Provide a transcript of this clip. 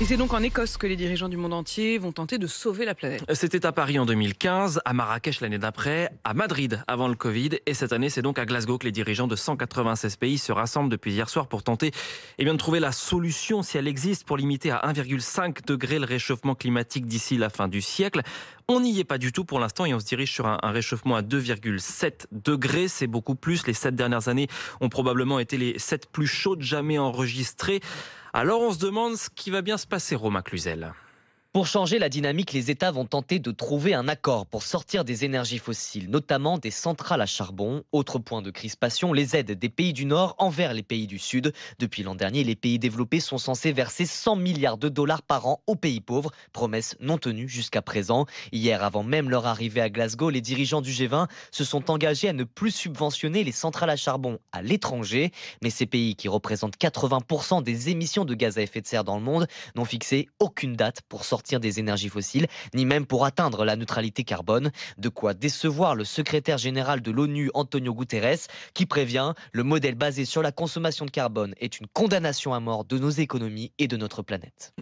Et c'est donc en Écosse que les dirigeants du monde entier vont tenter de sauver la planète. C'était à Paris en 2015, à Marrakech l'année d'après, à Madrid avant le Covid. Et cette année, c'est donc à Glasgow que les dirigeants de 196 pays se rassemblent depuis hier soir pour tenter et eh bien, de trouver la solution, si elle existe, pour limiter à 1,5 degré le réchauffement climatique d'ici la fin du siècle. On n'y est pas du tout pour l'instant et on se dirige sur un, réchauffement à 2,7 degrés. C'est beaucoup plus. Les sept dernières années ont probablement été les sept plus chaudes jamais enregistrées. Alors on se demande ce qui va bien se passer, Romain Cluzel. Pour changer la dynamique, les États vont tenter de trouver un accord pour sortir des énergies fossiles, notamment des centrales à charbon. Autre point de crispation, les aides des pays du Nord envers les pays du Sud. Depuis l'an dernier, les pays développés sont censés verser 100 milliards de dollars par an aux pays pauvres, promesse non tenue jusqu'à présent. Hier, avant même leur arrivée à Glasgow, les dirigeants du G20 se sont engagés à ne plus subventionner les centrales à charbon à l'étranger. Mais ces pays, qui représentent 80% des émissions de gaz à effet de serre dans le monde, n'ont fixé aucune date pour sortir des énergies fossiles, ni même pour atteindre la neutralité carbone. De quoi décevoir le secrétaire général de l'ONU, Antonio Guterres, qui prévient le modèle basé sur la consommation de carbone est une condamnation à mort de nos économies et de notre planète.